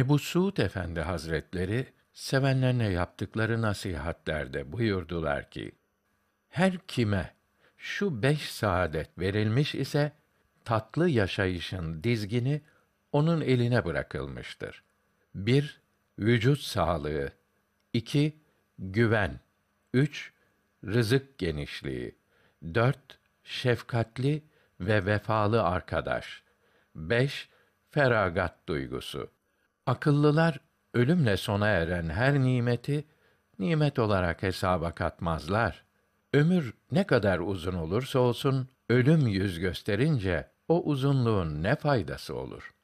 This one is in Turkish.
Ebu Suud Efendi Hazretleri sevenlerine yaptıkları nasihatlerde buyurdular ki: Her kime şu beş saadet verilmiş ise tatlı yaşayışın dizgini onun eline bırakılmıştır. 1. Vücut sağlığı 2. Güven 3. Rızık genişliği 4. Şefkatli ve vefalı arkadaş 5. Feragat duygusu Akıllılar ölümle sona eren her nimeti nimet olarak hesaba katmazlar. Ömür ne kadar uzun olursa olsun ölüm yüz gösterince o uzunluğun ne faydası olur?''